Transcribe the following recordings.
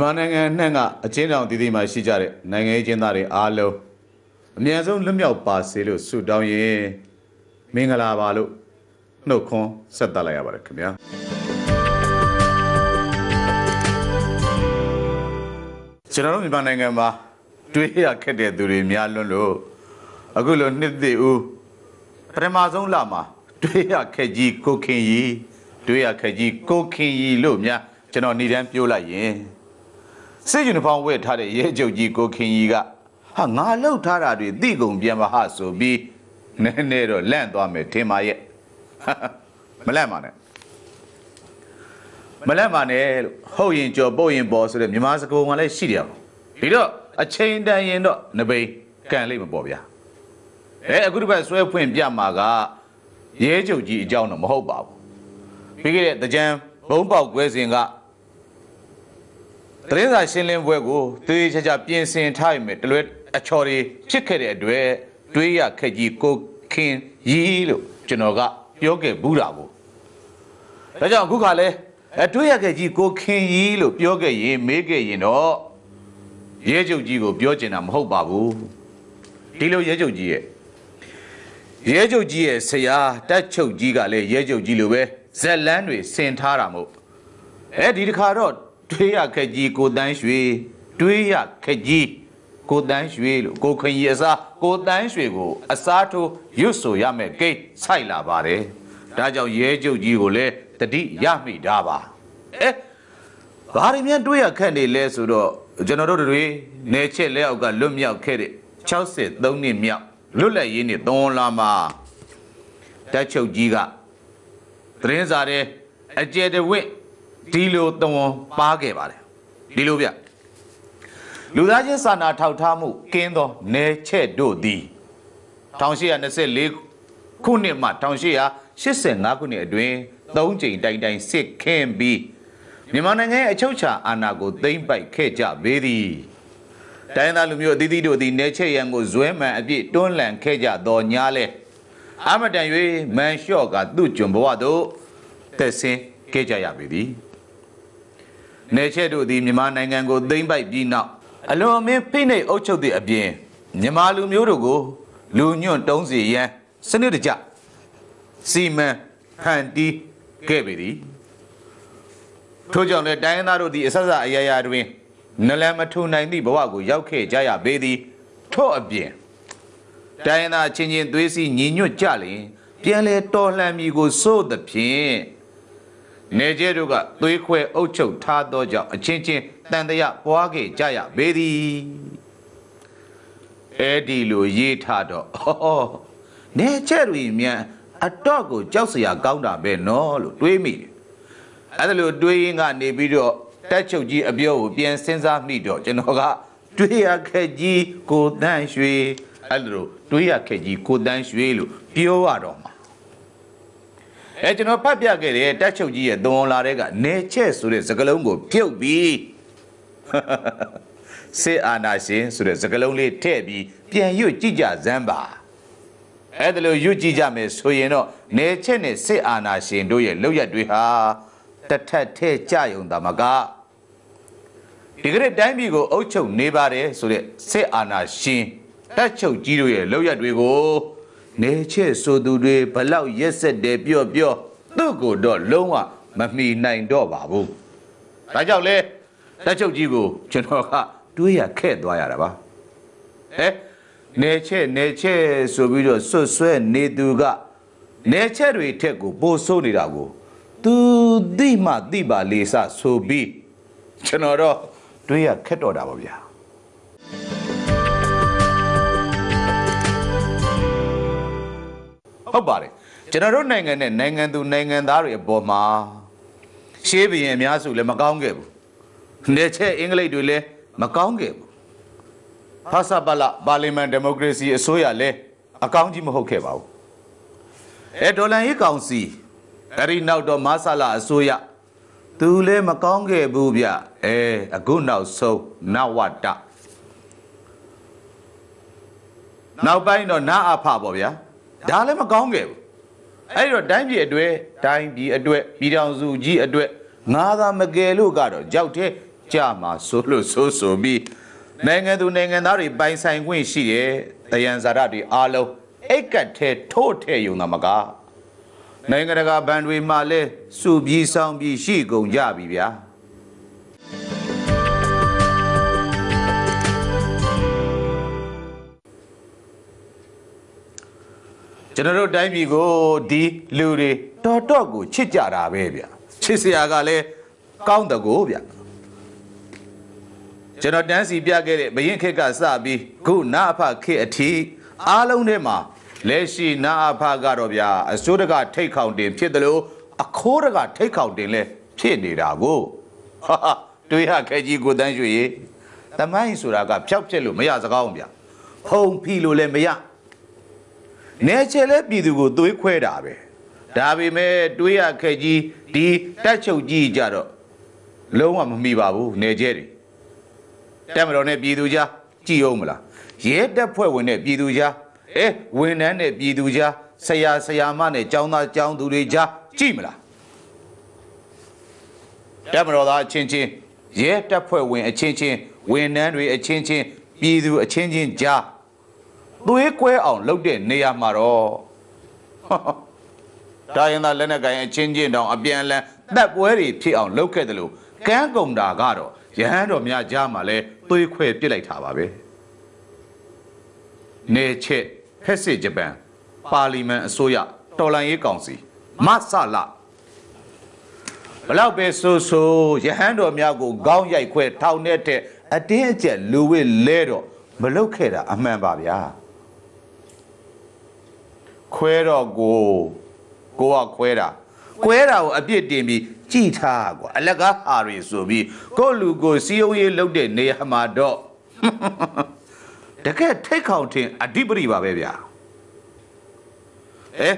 မြန်မာနိုင်ငံနှံ့ကအချင်းတောင်တည်တည်မှရှိကြတဲ့နိုင်ငံရေးကျင်းသားတွေအားလုံးအမြန်ဆုံးလွတ်မြောက်ပါစေလို့ဆုတောင်းရင်မင်္ဂလာပါလို့နှုတ်ခွန်းဆက်သလိုက်ရပါတယ်ခင်ဗျာကျွန်တော်တို့မြန်မာနိုင်ငံမှာတွေးရခက်တဲ့သူတွေများလွန်းလို့အခုလိုနှစ်သိဦးပထမဆုံးလာမှာတွေးရခက်ကြီးကိုခင်ကြီးတွေးရခက်ကြီးကိုခင်ကြီးလို့များကျွန်တော်ဏ္ဍန်ပြောလိုက်ရင်စစ်ယူနီဖောင်းဝတ်ထားတဲ့ရဲချုပ်ကြီးကိုခင်ကြီးကဟာငါလောက်ထားတာတွေတိကုံပြန်ပါဟဆိုပြီးနည်းနည်းတော့လန့်သွားမယ်ထင်ပါရဲ့မလန့်ပါနဲ့မလန့်ပါနဲ့လို့ဟုတ်ရင်ကြော်ပုတ်ရင်ပေါ်ဆိုတဲ့မြမစကုံကလည်းရှိတယ်ဒီတော့အချိန်တန်ရင်တော့နဘိန်ကန်လိမ့်မပေါ်ဗျာအဲအခုတစ်ပတ်ဆွဲဖွင့်ပြမှာကရဲချုပ်ကြီးအကြောင်းတော့မဟုတ်ပါဘူးပြီးခဲ့တဲ့တကြံဘုံပေါက်ကွဲစဉ်ကသတင်းစာရှင်းလင်းပွဲကိုသေချာချာပြင်ဆင်ထားရမယ်တလွဲအချော်တွေဖြစ်ခဲ့တဲ့အတွက်တွေးရခက်ကြီးကိုခင်ရီးလို့ကျွန်တော်ကပြောခဲ့ဘူးတာကိုဒါကြောင့်အခုခါလဲအတွေးရခက်ကြီးကိုခင်ရီးလို့ပြောခဲ့ရင်မေးခဲ့ရင်တော့ရဲချုပ်ကြီးကို ပြောချင်တာမဟုတ်ပါဘူးဒီလိုရဲချုပ်ကြီးရဲ့ရဲချုပ်ကြီးရဲ့ဆရာတက်ချုပ်ကြီးကလည်းရဲချုပ်ကြီးလိုပဲဇက်လန်းတွေဆင်ထားတာမို့အဲဒီတခါတော့တွေးရခက်ကြီးကိုတန်းရွှေတွေးရခက်ကြီးကိုတန်းရွှေလို့ကိုခင်ကြီးအစားကိုတန်းရွှေကို အစားထိုးရွတ်ဆိုရမယ်ကိတ်ဆိုင်လာပါတယ်ဒါကြောင့်ရဲကျုပ်ကြီးကိုလည်းတတိရမိတာပါအဲဘာတွေမြန်တွေးရခက်နေလဲဆိုတော့ကျွန်တော်တို့တွေနေချက်လက်အောက်ကလွတ်မြောက်ခဲ့တဲ့63နှစ်မြောက်လွတ်လပ်ရေးနေ့သွန်လာမှာတက်ချုပ်ကြီးကသတင်းစာတဲ့အကျယ်တဝင့်ဒီလိုသဝန်ပါခဲ့ပါတယ်ဒီလိုဗျလူသားချင်းစာနာထောက်ထားမှုကင်းသောနယ်ချက်တို့သည်1824ခုနှစ်မှ1885ခုနှစ်အတွင်းသုံးကြိမ်တိုင်တိုင်စစ်ခင်းပြီးမြန်မာနိုင်ငံရဲ့အချုပ်အခြာအာဏာကိုသိမ်းပိုက်ခဲ့ကြပေသည်တိုင်းသားလူမျိုးအသီးသီးတို့သည်နယ်ချက်ရန်ကိုဇွဲမှန်အပြည့်တွန်းလှန်ခဲ့ကြသောညာလဲအမတန်၍မန်လျှော့ကသူ့ကျွန်ဘဝတို့တက်ဆင်းခဲ့ကြရပေသည်နေချက်တို့သည်မြန်မာနိုင်ငံကိုသိမ်းပိုက်ပြီးနောက်အလွန်အမင်းဖိနှိပ်အုပ်ချုပ်သည့်အပြင်မြန်မာလူမျိုးတို့ကို လူညွန့်တုံးစီရန်စနစ်တကျစီမံဖန်တီးခဲ့ပေသည်ထို့ကြောင့်လည်းတိုင်းရင်းသားတို့သည်အဆက်ဆက်အရာရာတွင်နလန်မထူနိုင်သည့်ဘဝကိုရောက်ခဲ့ကြရပေသည်ထို့အပြင်တိုင်းရင်းသားချင်းချင်းသွေးစီညီညွတ်ကြလျင်ပြန်လဲတော်လှန်မည်ကိုစိုးသဖြင့်နေကျဲတို့ကသွေးခွဲအုပ်ချုပ်ထားသောကြောင့်အချင်းချင်းတန်တရာပွားခဲ့ကြရပေသည်အဲ့ဒီလိုရေးထားတော့ဩနေကျဲတို့မြန်အတော့ကိုကြောက်စရာကောင်းတာပဲနော်လို့တွေးမိတယ်အဲ့ဒါလို့တွေးရင်းကနေပြီးတော့တက်ချုပ်ကြီးအပြောကိုပြန်စဉ်းစားမိတော့ကျွန်တော်ကတွေးရခက်ကြီးကိုတန့်ရွှေအဲ့လိုတွေးရခက်ကြီးကိုတန့်ရွှေလို့ပြောရတော့မှာအဲကျွန်တော်ဖတ်ပြခဲ့တယ်တက်ချုပ်ကြီးရဲ့သွန်လာတဲ့ကနေချက်ဆိုတဲ့စကလုံးကိုပြုတ်ပြီးစေအာနာရှင်ဆိုတဲ့စကလုံးလေးထည့်ပြီးပြန်ရွတ်ကြည့်ကြစမ်းပါအဲ့ဒါလိုရွတ်ကြည့်ကြမယ်ဆိုရင်တော့နေချက်နဲ့စေအာနာရှင်တို့ရဲ့လောက်ရတွေဟာတထက်ထဲကြယုံတာမကဒီကရက်တိုင်းပြည်ကိုအုပ်ချုပ်နေပါတယ်ဆိုတဲ့စစ်အာဏာရှင်တက်ချုပ်ကြီးတို့ရဲ့လောက်ရတွေကိုနေချက်ဆိုသူတွေဘလောက်ရက်ဆက်တယ်ပြော့ပြော့သူ့ကိုတော့လုံးဝမမီနိုင်တော့ပါဘူး။ဒါကြောင့်လေလက်ချုပ်ကြီးကိုကျွန်တော်ကတွေးရခဲ့သွားရတာပါ။ဟဲ့နေချက်နေချက်ဆိုပြီးတော့ဆွတ်ဆွဲနေသူကနေချက်တွေထက်ကိုပိုဆိုးနေတာကိုသူသိမှသိပါလေစဆိုပြီးကျွန်တော်တော့တွေးရခက်တော့တာပါဗျာ။ဟုတ်ပါတယ်ကျွန်တော်တို့နိုင်ငံနဲ့နိုင်ငံသူနိုင်ငံသားတွေအပေါ်မှာရှေးဘရင်အများစုလည်းမကောင်းခဲ့ဘူးနေချက်အင်္ဂလိပ်တွေလည်းမကောင်းခဲ့ဘူးဖဆပလပါလီမန်ဒီမိုကရေစီအစိုးရလည်းအကောင်းကြီးမဟုတ်ခဲ့ပါဘူးအဲဒေါ်လန်ရေးကောင်စီအဲဒီနောက်တော့မဆလာအစိုးရသူလည်းမကောင်းခဲ့ဘူးဗျအဲအခုနောက်ဆုံးနဝတနောက်ပိုင်းတော့နာအဖပေါ့ဗျာဒါလည်းမကောင်းခဲ့ဘူးအဲ့တော့တိုင်းပြည်အတွက်တိုင်းပြည်အတွက်ပြည်တော်စုကြီးအတွက်ငါသာမကယ်လို့ကတော့ကြောက်တဲ့ကြမှာဆိုလို့ဆိုဆိုပြီးနိုင်ငံသူနိုင်ငံသားတွေပိုင်ဆိုင်ခွင့်ရှိတယ်တယံဇာရတွေအားလုံးအိတ်ကတ်ထဲထိုးထဲယုံတာမက နိုင်ငံတကာဘန်တွေမှာလဲစုပြီးဆောင်ပြီးရှိကုန်ကြပြီဗျာကျွန်တော်တို့တိုင်းပြည်ကိုဒီလူတွေတော်တော်ကိုချစ်ကြတာပဲဗျချစ်စရာကလည်းကောင်းတကူဗျကျွန်တော်တန်းစီပြခဲ့တဲ့ဘရင်ခက်ကစပြီးခုနာအဖခေအထိအားလုံးထဲမှာလက်ရှိနာအဖကတော့ဗျာအစိုးရကထိတ်ခေါင်တင်ဖြစ်တယ်လို့အခိုးတကထိတ်ခေါင်တင်လဲဖြစ်နေတာကိုဟာတွေးရခဲကြီးကိုတန်းရွှေရေတမိုင်းဆိုတာကဖျောက်ပြက်လို့မရစကားအောင်ဗျာဖုံဖီလို့လည်းမရနေချေလဲပြည်သူကိုသွေးခွဲတာပဲဒါပေမဲ့တွေးရခက်ကြီးဒီတက်ချုပ်ကြီးကြတော့လုံးဝမမိပါဘူးနေချေတွေတက်မတော်နဲ့ပြည်သူကြားကြည့်အောင်မလားရဲတက်ဖွဲ့ဝင်နဲ့ပြည်သူကြားအဲဝန်ထမ်းနဲ့ပြည်သူကြားဆရာဆရာမနဲ့ကျောင်းသားကျောင်းသူတွေကြားကြည့်မလားတက်မတော်သားအချင်းချင်းရဲတက်ဖွဲ့ဝင်အချင်းချင်းဝန်ထမ်းတွေအချင်းချင်းပြည်သူအချင်းချင်းကြားသွေးကွဲအောင် လုပ်တဲ့နေရာမှာတော့ဒါရင်သာလက်နဲ့ကိုင်အချင်းချင်းတောင်အပြန်အလှန်တက်ပွဲတွေဖြစ်အောင် လုပ်ခဲ့တယ်လို့ကန်းကုံတာကတော့ရဟန်းတော်များကြားမှာလဲသွေးခွဲပြစ်လိုက်တာပါပဲနေချက်ဖက်စစ်ဂျပန်ပါလီမန်အစိုးရတော်လှန်ရေးကောင်စီမဆလဘလောက်ပဲဆိုဆိုရဟန်းတော်များကိုခေါင်းရိုက်ခွဲ ထောင်တဲ့တဲ့အတင်းအကျပ်လူဝိလဲတော့မလုတ်ခဲ့တာအမှန်ပါဗျာခွဲတော့ကိုကိုကခွဲတာခွဲတာကိုအပြစ်တင်ပြီးကြည်ထားကွာအလကားဟာတွေဆိုပြီးကိုလူကိုစီယုံရေးလုပ်တဲ့နေရာမှာတော့တကယ်ထိတ်ခေါင်ထင်အဓိပတိပါပဲဗျာအဲ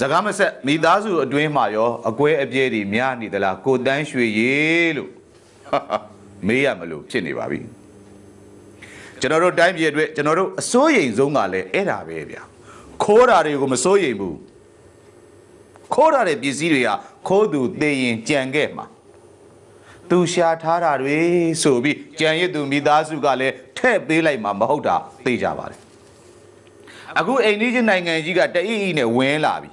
စကားမဆက်မိသားစုအတွင်းမှာရောအကွဲအပြဲတွေများနေသလားကိုတန်းရွှေရေလို့မေးရမလို့ဖြစ်နေပါပြီကျွန်တော်တို့တိုင်းပြည်အတွက်ကျွန်တော်တို့အစိုးရဆုံးကလည်းအဲ့ဒါပဲဗျာခိုးတာတွေကိုမစိုးရိမ်ဘူးခိုးတာတဲ့ပစ္စည်းတွေကခိုးသူသိရင်ကြံခဲ့မှာသူရှာထားတာတွေဆိုပြီးကြံရစ်သူမိသားစုကလည်းထည့်ပေးလိုက်မှာမဟုတ်တာသိကြပါတယ်အခုအိန္ဒိယနိုင်ငံကြီးကတအိအိနဲ့ဝင်လာပြီ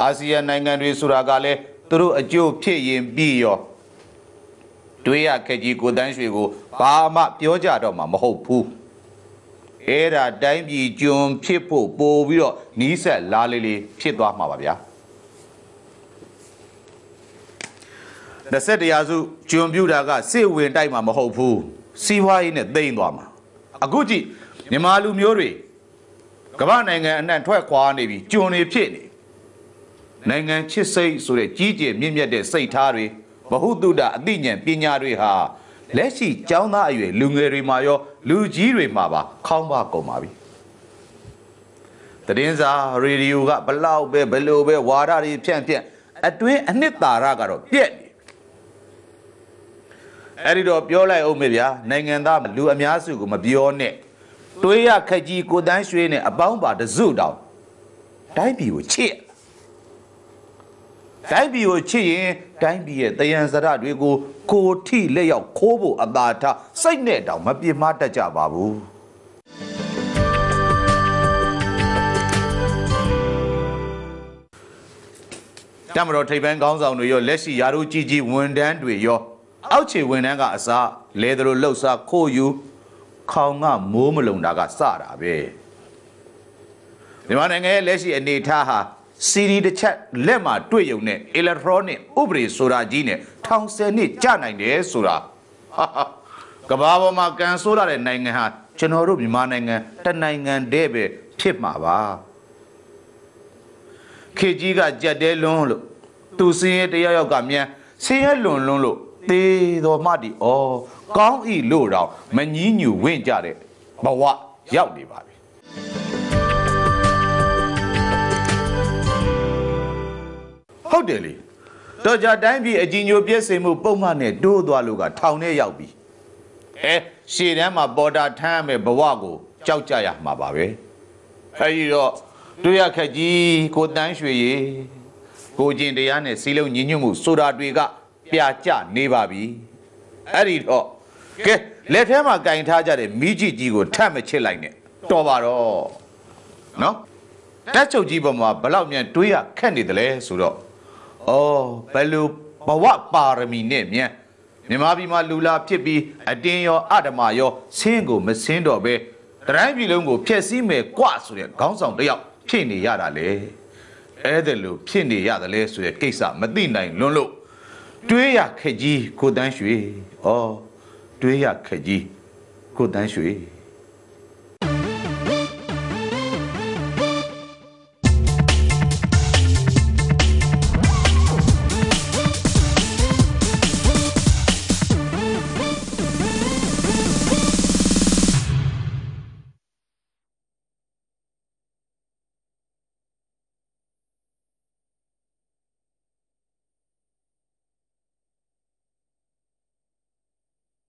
အာဆီယံနိုင်ငံတွေဆိုတာကလည်းသူတို့အကျိုးဖြစ်ရင်ပြီးရောတွေးရခက်ကြီးကိုတန်းရွှေကိုဘာမှပြောကြတော့မှာမဟုတ်ဘူးအဲ့ဒါတိုင်းပြည်ကျွန်ဖြစ်ဖို့ပို့ပြီးတော့နီးဆက်လာလေးလေးဖြစ်သွားမှာပါဗျာ21ရာစုကျွန်ပြူတာကစေဝင် တိုက်မှာမဟုတ်ဘူးစီးပွားရေးနဲ့တိမ့်သွားမှာအခုကြည့်မြန်မာလူမျိုးတွေကမ္ဘာနိုင်ငံအနှံ့ထွက်ခွာနေပြီကျွန်တွေဖြစ်နေနိုင်ငံချစ်စိတ်ဆိုတဲ့ကြီးကျယ်မြင့်မြတ်တဲ့စိတ်ထားတွေဘဟုတုတအသိဉာဏ်ပညာတွေဟာလက်ရှိကျောင်းသားအရွယ်လူငယ်တွေမှာရောလူကြီးတွေမှာပါခေါင်းပါကုန်ပါပြီသတင်းစာရေဒီယိုကဘလောက်ပဲဘလို့ပဲဝါဒတွေဖြန့်ဖြန့်အတွင်းအနှစ်သာရကတော့ပြက်နေအဲ့ဒီတော့ပြောလိုက်အောင်မေဗျာနိုင်ငံသားလူအများစုကိုမပြောနဲ့တွေးရခက်ကြီးကိုတန်းရွှေနဲ့အပေါင်းပါတစုတောင်တိုင်းပြည်ကိုချစ်တိုင်းပြည်ကိုချစ်ရင်တိုင်းပြည်ရဲ့တယံစရတွေကိုကိုထိလက်ရောက်ခိုးဖို့အသာထားစိတ်နဲ့တောင်မပြင်းမတတ်ကြပါဘူးတမတော်ထိပ်ပန်းကောင်းဆောင်တွေရောလက်ရှိယာတို့ကြီးကြီးဝန်တန်းတွေရော အောက်ခြေဝန်တန်းကအစားလဲသလိုလှုပ်ရှားခိုးယူခေါင်ကမိုးမလုံတာကစတာပဲမြန်မာနိုင်ငံရဲ့လက်ရှိအနေအထားဟာ CD တစ်ချက်လက်မှာတွေ့ရုံနဲ့ electronic ဥပဒေဆိုတာကြီးနဲ့ထောင်ဆယ်နှစ်ကြာနိုင်တယ်ဆိုတာကဘာပေါ်မှာကန်ဆိုးလာတဲ့နိုင်ငံဟာကျွန်တော်တို့မြန်မာနိုင်ငံတနိုင်ငံတည်းပဲဖြစ်မှာပါခေကြီးကကြက်တဲလွန်းလို့သူစင်းရဲ့တယောက်ယောက်ကမြန်စင်းရဲ့လွန်လွန်းလို့သေးတော်မှဒီဩကောင်းဤလို့တော့မငီးညူဝင့်ကြတဲ့ဘဝရောက်နေပါပြီဟုတ်တယ်လေတော့ကြတိုင်းပြည်အကြီးညိုပြည့်စုံမှုပုံမှန်နဲ့တိုးသွားလို့ကထောင်ထဲရောက်ပြီအဲရှေ့တန်းမှာပေါ်တာထမ်းရမယ်ဘဝကို ကြောက်ကြရမှာပါပဲအဲဒီတော့တွေ့ရခက်ကြီး ကိုတန်းရွှေရေကိုကျင်တရားနဲ့စီလုံးညညွတ်မှုဆိုတာတွေက ပြာကျနေပါပြီအဲ့ဒီတော့ကဲလက်ထဲမှာကင်ထားကြတဲ့မိကြီးကြီးကိုထပ်မချစ်လိုက်နဲ့တော်ပါတော့နော်တက်ချုပ်ကြီးပေါ်မှာဘလောက်မြန်တွေးရခက်နေတယ်လဲဆိုတော့အော်ဘယ်လိုဘဝပါရမီနဲ့မြန်မြန်မာပြည်မှာလူလာဖြစ်ပြီးအတင်းရောအဓမ္မရောဆင်းကိုမဆင်းတော့ပဲတတိုင်းပြည်လုံးကိုဖျက်ဆီးမယ်ကွဆိုတဲ့ခေါင်းဆောင်တယောက်ဖြစ်နေရတာလေအဲ့ဒါလို့ဖြစ်နေရတယ်လဲဆိုတဲ့ကိစ္စမသိနိုင်လွန်းလို့တွေးရခက်ကြီးကိုတန်းရွှေဩတွေးရခက်ကြီးကိုတန်းရွှေ